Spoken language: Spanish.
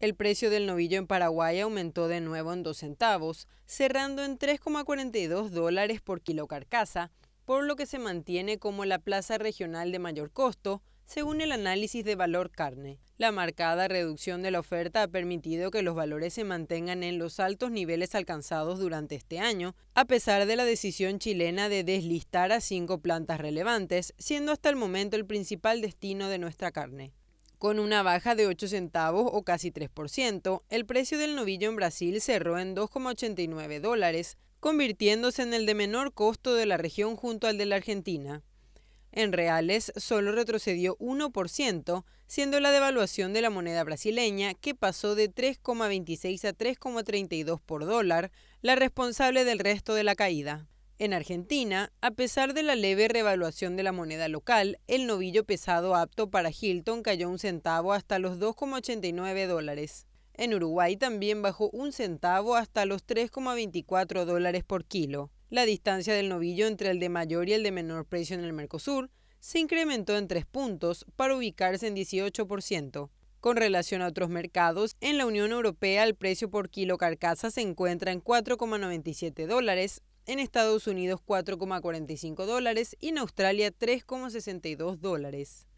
El precio del novillo en Paraguay aumentó de nuevo en dos centavos, cerrando en 3,42 dólares por kilo carcasa, por lo que se mantiene como la plaza regional de mayor costo, según el análisis de valor carne. La marcada reducción de la oferta ha permitido que los valores se mantengan en los altos niveles alcanzados durante este año, a pesar de la decisión chilena de deslistar a cinco plantas relevantes, siendo hasta el momento el principal destino de nuestra carne. Con una baja de 8 centavos o casi 3%, el precio del novillo en Brasil cerró en 2,89 dólares, convirtiéndose en el de menor costo de la región junto al de la Argentina. En reales solo retrocedió 1%, siendo la devaluación de la moneda brasileña, que pasó de 3,26 a 3,32 por dólar, la responsable del resto de la caída. En Argentina, a pesar de la leve revaluación de la moneda local, el novillo pesado apto para Hilton cayó un centavo hasta los 2,89 dólares. En Uruguay también bajó un centavo hasta los 3,24 dólares por kilo. La distancia del novillo entre el de mayor y el de menor precio en el Mercosur se incrementó en tres puntos para ubicarse en 18%. Con relación a otros mercados, en la Unión Europea el precio por kilo carcasa se encuentra en 4,97 dólares, en Estados Unidos 4,45 dólares y en Australia 3,62 dólares.